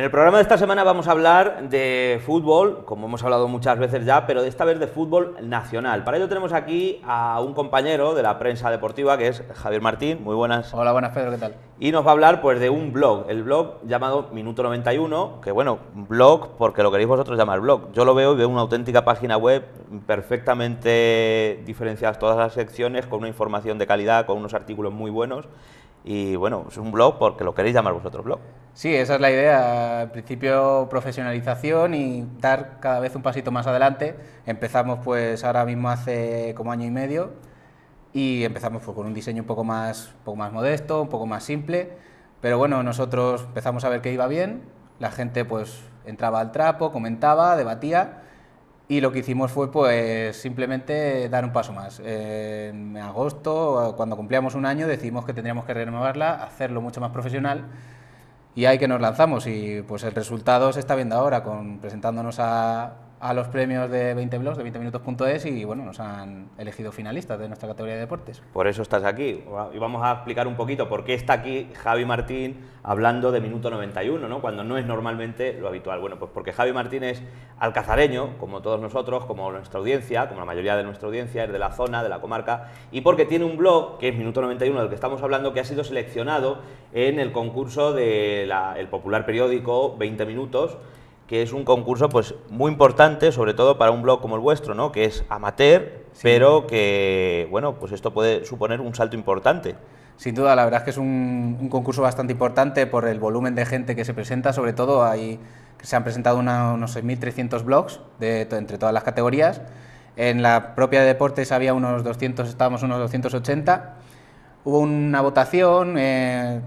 En el programa de esta semana vamos a hablar de fútbol, como hemos hablado muchas veces ya, pero de esta vez de fútbol nacional. Para ello tenemos aquí a un compañero de la prensa deportiva que es Javier Martín. Muy buenas. Hola, buenas Pedro, ¿qué tal? Y nos va a hablar pues de un blog, el blog llamado Minuto 91, que bueno, blog porque lo queréis vosotros llamar blog. Yo lo veo y veo una auténtica página web perfectamente diferenciadas todas las secciones, con una información de calidad, con unos artículos muy buenos. Y bueno, es un blog porque lo queréis llamar vosotros blog. Sí, esa es la idea. Al principio profesionalización y dar cada vez un pasito más adelante. Empezamos pues ahora mismo hace como año y medio y empezamos pues, con un diseño un poco más, un poco más modesto, un poco más simple. Pero bueno, nosotros empezamos a ver que iba bien, la gente pues entraba al trapo, comentaba, debatía y lo que hicimos fue pues simplemente dar un paso más. En agosto, cuando cumplíamos un año, decidimos que tendríamos que renovarla, hacerlo mucho más profesional y ahí que nos lanzamos y pues el resultado se está viendo ahora con presentándonos a a los premios de 20 blogs de 20minutos.es y bueno, nos han elegido finalistas de nuestra categoría de deportes. Por eso estás aquí y vamos a explicar un poquito por qué está aquí Javi Martín hablando de minuto 91, ¿no? Cuando no es normalmente lo habitual. Bueno, pues porque Javi Martín es alcazareño, como todos nosotros, como nuestra audiencia, como la mayoría de nuestra audiencia, es de la zona, de la comarca y porque tiene un blog que es minuto 91 del que estamos hablando que ha sido seleccionado en el concurso del popular periódico 20 minutos que es un concurso pues muy importante, sobre todo para un blog como el vuestro, Que es amateur, pero que, bueno, pues esto puede suponer un salto importante. Sin duda, la verdad es que es un, concurso bastante importante por el volumen de gente que se presenta, sobre todo hay, se han presentado unos 6.300 blogs de, entre todas las categorías. En la propia de deportes había unos 200, estábamos unos 280. Hubo una votación... Eh,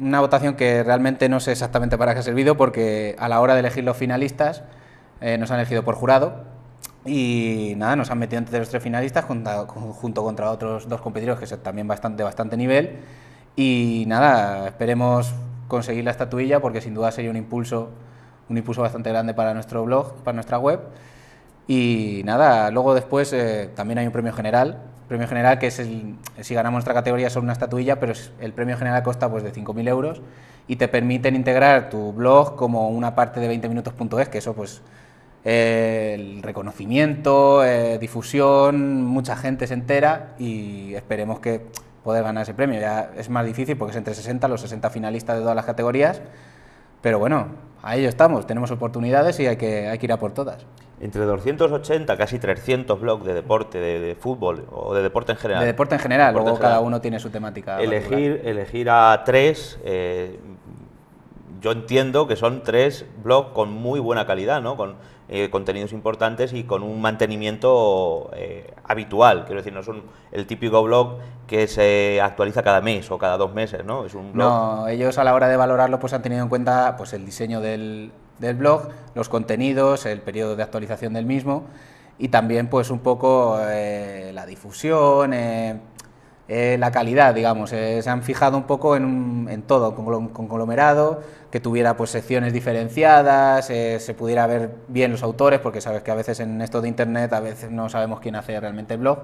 una votación que realmente no sé exactamente para qué ha servido porque a la hora de elegir los finalistas eh, nos han elegido por jurado y nada, nos han metido entre los tres finalistas junto, contra otros dos competidores que son también bastante, bastante nivel y nada, esperemos conseguir la estatuilla porque sin duda sería un impulso, un impulso bastante grande para nuestro blog, para nuestra web y nada, luego después eh, también hay un premio general premio general, que es el, si ganamos nuestra categoría son una estatuilla, pero el premio general costa pues, de 5.000 euros y te permiten integrar tu blog como una parte de 20minutos.es, que eso pues el reconocimiento, eh, difusión, mucha gente se entera y esperemos que poder ganar ese premio. Ya es más difícil porque es entre 60, los 60 finalistas de todas las categorías pero bueno, ahí estamos, tenemos oportunidades y hay que, hay que ir a por todas. Entre 280, casi 300 blogs de deporte, de, fútbol o de deporte en general. De deporte en general, luego cada uno tiene su temática. Elegir, elegir a tres eh, yo entiendo que son tres blogs con muy buena calidad, ¿no? Con eh, contenidos importantes y con un mantenimiento eh, habitual. Quiero decir, no son el típico blog que se actualiza cada mes o cada dos meses, ¿no? Es No, ellos a la hora de valorarlo pues han tenido en cuenta pues el diseño del, blog, los contenidos, el periodo de actualización del mismo y también pues un poco eh, la difusión eh, la calidad, digamos. Eh, se han fijado un poco en, todo, con conglomerado, que tuviera pues secciones diferenciadas, eh, se pudiera ver bien los autores, porque sabes que a veces en esto de Internet a veces no sabemos quién hace realmente el blog.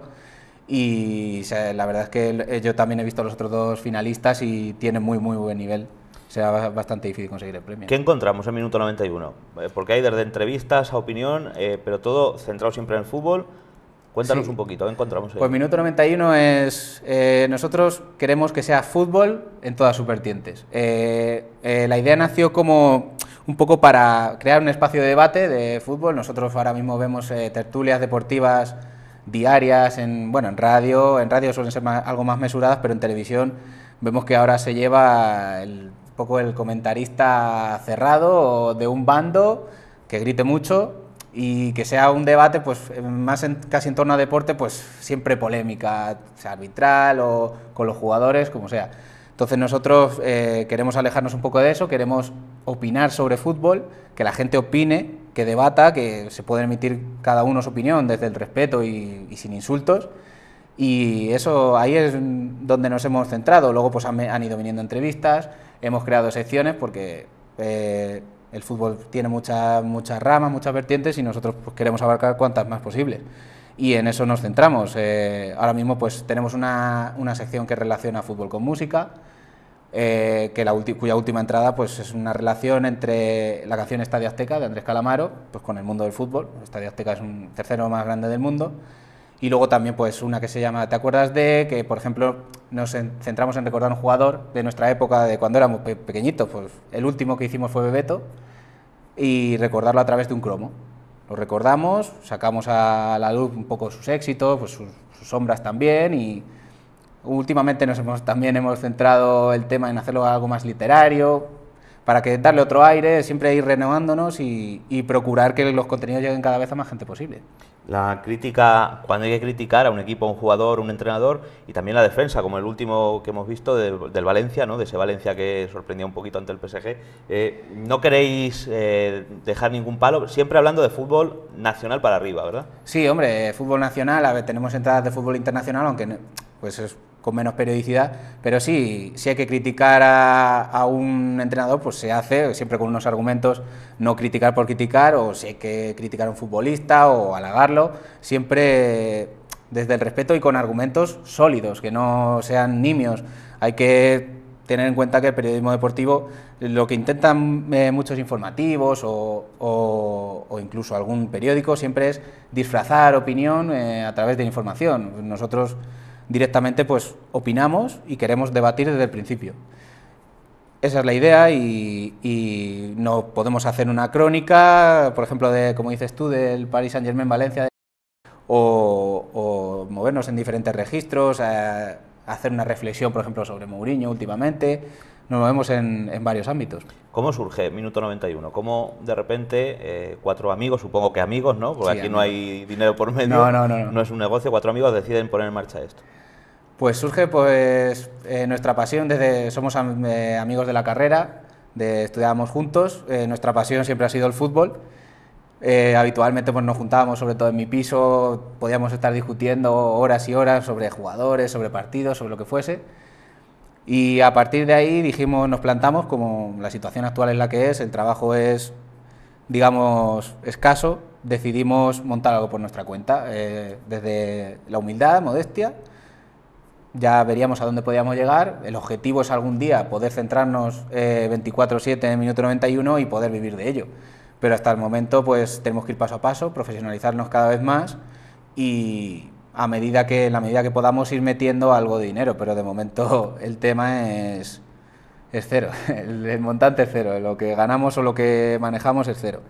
Y la verdad es que yo también he visto a los otros dos finalistas y tienen muy, muy buen nivel. Será sea, bastante difícil conseguir el premio. ¿Qué encontramos en Minuto 91? Porque hay desde entrevistas a opinión, pero todo centrado siempre en el fútbol, Cuéntanos un poquito, encontramos Pues Minuto 91 es, eh, nosotros queremos que sea fútbol en todas sus vertientes. Eh, eh, la idea nació como un poco para crear un espacio de debate de fútbol. Nosotros ahora mismo vemos tertulias deportivas diarias, en, bueno, en radio, en radio suelen ser algo más mesuradas, pero en televisión vemos que ahora se lleva un poco el comentarista cerrado de un bando que grite mucho y que sea un debate pues más en, casi en torno a deporte pues siempre polémica arbitral o con los jugadores como sea entonces nosotros eh, queremos alejarnos un poco de eso queremos opinar sobre fútbol que la gente opine que debata que se puede emitir cada uno su opinión desde el respeto y, sin insultos y eso ahí es donde nos hemos centrado luego pues han, han ido viniendo entrevistas hemos creado secciones porque eh, el fútbol tiene muchas muchas ramas, muchas vertientes y nosotros pues, queremos abarcar cuantas más posibles. Y en eso nos centramos. Eh, ahora mismo pues tenemos una, sección que relaciona fútbol con música, eh, que cuya última entrada pues es una relación entre la canción Estadio Azteca de Andrés Calamaro pues, con el mundo del fútbol. Estadio Azteca es un tercero más grande del mundo y luego también pues una que se llama ¿Te acuerdas de? Que por ejemplo nos centramos en recordar un jugador de nuestra época, de cuando éramos pequeñitos. Pues el último que hicimos fue Bebeto y recordarlo a través de un cromo. Lo recordamos, sacamos a la luz un poco sus éxitos, pues sus, sombras también y últimamente nos hemos, también hemos centrado el tema en hacerlo algo más literario, para que darle otro aire, siempre ir renovándonos y, procurar que los contenidos lleguen cada vez a más gente posible. La crítica, cuando hay que criticar a un equipo, a un jugador, a un entrenador, y también la defensa, como el último que hemos visto del Valencia, ¿no? de ese Valencia que Sorprendió un poquito ante el PSG. Eh, no queréis eh, dejar ningún palo, siempre hablando de fútbol nacional para arriba, ¿verdad? Sí, hombre, fútbol nacional, a ver, tenemos entradas de fútbol internacional, aunque pues es con menos periodicidad, pero sí, si hay que criticar a, un entrenador, pues se hace, siempre con unos argumentos, no criticar por criticar, o si hay que criticar a un futbolista o halagarlo, siempre desde el respeto y con argumentos sólidos, que no sean nimios. Hay que tener en cuenta que el periodismo deportivo, lo que intentan eh, muchos informativos o, incluso algún periódico, siempre es disfrazar opinión eh, a través de información. Nosotros directamente pues opinamos y queremos debatir desde el principio. Esa es la idea y, no podemos hacer una crónica, por ejemplo, de, como dices tú, del Paris Saint-Germain-Valencia o, movernos en diferentes registros, eh, hacer una reflexión, por ejemplo, sobre Mourinho últimamente. Nos movemos en, en varios ámbitos. ¿Cómo surge Minuto 91? ¿Cómo de repente eh, cuatro amigos, supongo que amigos, ¿no? Porque aquí no hay dinero por medio, no, no, no, no, es un negocio, cuatro amigos deciden poner en marcha esto? Pues surge pues, eh, nuestra pasión desde somos eh, amigos de la carrera, de, estudiábamos juntos, eh, nuestra pasión siempre ha sido el fútbol. habitualmente pues, nos juntábamos, sobre todo en mi piso, podíamos estar discutiendo horas y horas sobre jugadores, sobre partidos, sobre lo que fuese. Y a partir de ahí dijimos, nos plantamos, como la situación actual es la que es, el trabajo es, digamos, escaso, decidimos montar algo por nuestra cuenta, desde la humildad, modestia ya veríamos a dónde podíamos llegar. El objetivo es algún día poder centrarnos 24-7 eh, en el minuto 91 y poder vivir de ello. Pero hasta el momento pues tenemos que ir paso a paso, profesionalizarnos cada vez más y a medida que, la medida que podamos ir metiendo algo de dinero. Pero de momento el tema es, es cero, el, montante es cero, lo que ganamos o lo que manejamos es cero.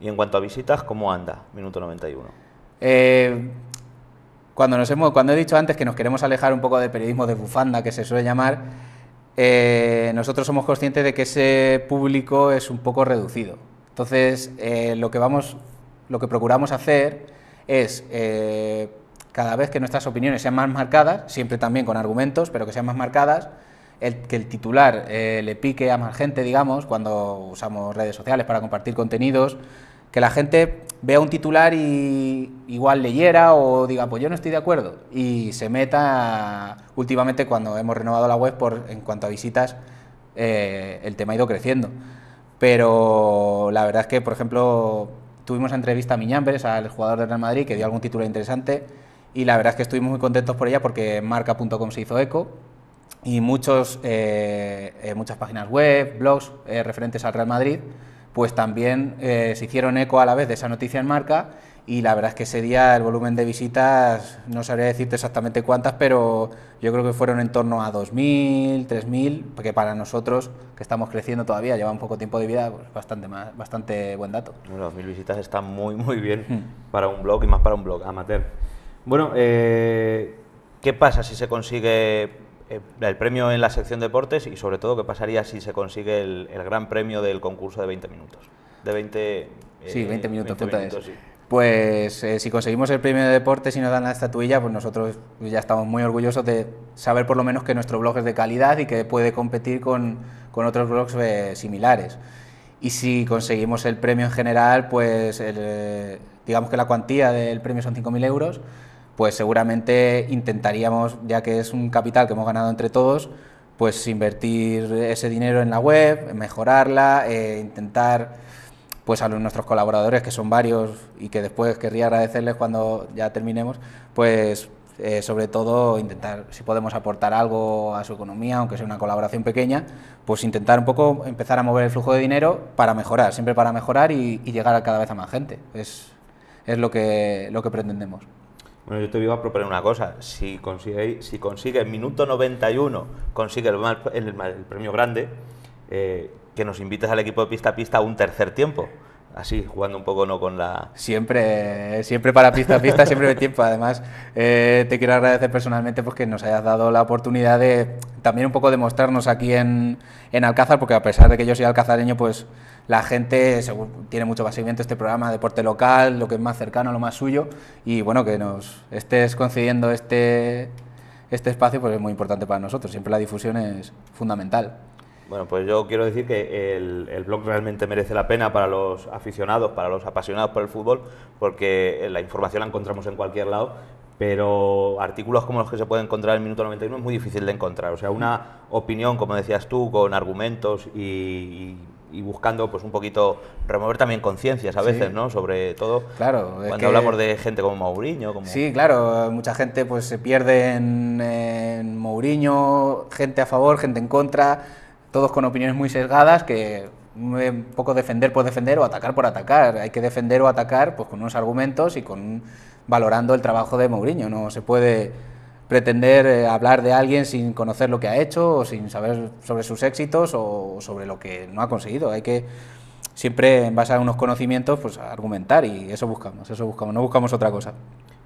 Y en cuanto a visitas, ¿cómo anda minuto 91? Eh, cuando nos hemos, cuando he dicho antes que nos queremos alejar un poco del periodismo de bufanda que se suele llamar, eh, nosotros somos conscientes de que ese público es un poco reducido. Entonces, eh, lo que vamos, lo que procuramos hacer es eh, cada vez que nuestras opiniones sean más marcadas, siempre también con argumentos, pero que sean más marcadas, el, que el titular le pique a más gente, digamos, cuando usamos redes sociales para compartir contenidos, que la gente vea un titular y igual leyera o diga, pues yo no estoy de acuerdo. Y se meta últimamente cuando hemos renovado la web por, en cuanto a visitas, eh, el tema ha ido creciendo. Pero la verdad es que, por ejemplo, tuvimos entrevista a Miñambres, al jugador del Real Madrid, que dio algún título interesante. Y la verdad es que estuvimos muy contentos por ella porque marca.com se hizo eco y muchos, eh, eh, muchas páginas web, blogs referentes al Real Madrid pues también eh, se hicieron eco a la vez de esa noticia en marca y la verdad es que ese día el volumen de visitas, no sabría decirte exactamente cuántas, pero yo creo que fueron en torno a 2.000, 3.000, porque para nosotros, que estamos creciendo todavía, lleva un poco tiempo de vida, pues bastante, bastante buen dato. Bueno, 2.000 visitas está muy, muy bien mm. para un blog y más para un blog amateur. Bueno, eh, ¿qué pasa si se consigue eh, el premio en la sección deportes y sobre todo qué pasaría si se consigue el, gran premio del concurso de 20 minutos. De 20... Eh, sí, 20 minutos, Pues eh, si conseguimos el premio de deportes y nos dan la estatuilla, pues nosotros ya estamos muy orgullosos de saber por lo menos que nuestro blog es de calidad y que puede competir con, con otros blogs similares. Y si conseguimos el premio en general, pues digamos que la cuantía del premio son 5.000 euros pues seguramente intentaríamos, ya que es un capital que hemos ganado entre todos, pues invertir ese dinero en la web, mejorarla, eh, intentar pues a nuestros colaboradores, que son varios y que después querría agradecerles cuando ya terminemos, pues eh, sobre todo intentar, si podemos aportar algo a su economía, aunque sea una colaboración pequeña, pues intentar un poco empezar a mover el flujo de dinero para mejorar, siempre para mejorar y, llegar a cada vez a más gente. Es, es lo, que, lo que pretendemos. Bueno, yo te iba a proponer una cosa. Si consigues si consigue el minuto 91, consigue el, premio grande, eh, que nos invites al equipo de pista a pista a un tercer tiempo así, jugando un poco no con la... Siempre, siempre para pista a pista, siempre de tiempo. Además, eh, te quiero agradecer personalmente porque nos hayas dado la oportunidad de también un poco demostrarnos aquí en, en Alcázar, porque a pesar de que yo soy alcazareño, pues la gente tiene mucho más seguimiento este programa, de deporte local, lo que es más cercano, lo más suyo, y bueno, que nos estés concediendo este, este espacio, pues es muy importante para nosotros. Siempre la difusión es fundamental. Bueno, pues yo quiero decir que el, blog realmente merece la pena para los aficionados, para los apasionados por el fútbol, porque eh, la información la encontramos en cualquier lado, pero artículos como los que se pueden encontrar en Minuto 91 es muy difícil de encontrar. O sea, una opinión, como decías tú, con argumentos y, buscando pues un poquito remover también conciencias a veces, ¿no? Sobre todo cuando hablamos de gente como Mourinho. Como... Sí, claro, mucha gente pues se pierde en, en Mourinho, gente a favor, gente en contra todos con opiniones muy sesgadas que un eh, poco defender por defender o atacar por atacar. Hay que defender o atacar pues, con unos argumentos y con valorando el trabajo de Mourinho. No se puede pretender eh, hablar de alguien sin conocer lo que ha hecho o sin saber sobre sus éxitos o sobre lo que no ha conseguido. Hay que siempre en base a unos conocimientos pues argumentar y eso buscamos, eso buscamos, no buscamos otra cosa.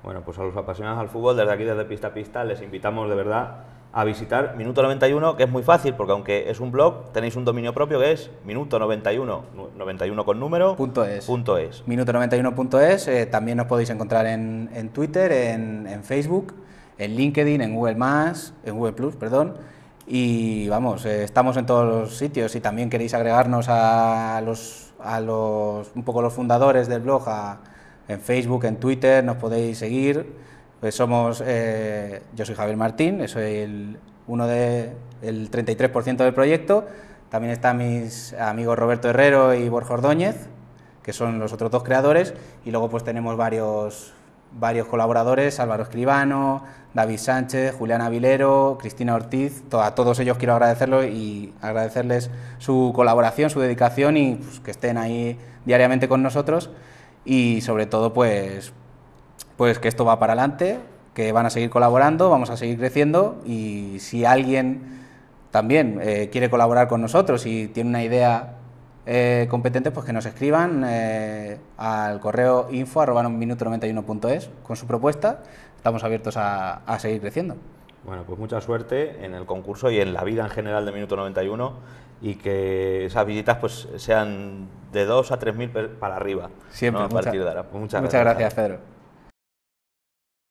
Bueno, pues a los apasionados al fútbol, desde aquí, desde Pista a Pista, les invitamos de verdad a visitar Minuto 91, que es muy fácil, porque aunque es un blog, tenéis un dominio propio que es Minuto 91, 91 con número, punto es. Punto es. Minuto 91.es, eh, también nos podéis encontrar en, Twitter, en, Facebook, en LinkedIn, en Google+, en Google Plus, perdón, y vamos, eh, estamos en todos los sitios, si también queréis agregarnos a los, a los, un poco los fundadores del blog, a, en Facebook, en Twitter, nos podéis seguir, pues somos, eh, yo soy Javier Martín, eh, soy el, uno de, 33% del proyecto. También están mis amigos Roberto Herrero y Borja Ordóñez, que son los otros dos creadores. Y luego pues tenemos varios, varios colaboradores, Álvaro Escribano, David Sánchez, Julián Avilero, Cristina Ortiz. A todos ellos quiero agradecerlos y agradecerles su colaboración, su dedicación y pues, que estén ahí diariamente con nosotros. Y sobre todo pues pues que esto va para adelante, que van a seguir colaborando, vamos a seguir creciendo y si alguien también eh, quiere colaborar con nosotros y tiene una idea eh, competente, pues que nos escriban eh, al correo info 91.es con su propuesta. Estamos abiertos a, seguir creciendo. Bueno, pues mucha suerte en el concurso y en la vida en general de Minuto 91 y que esas visitas pues sean de 2 a 3.000 para arriba. Siempre. Pues muchas, gracias Pedro.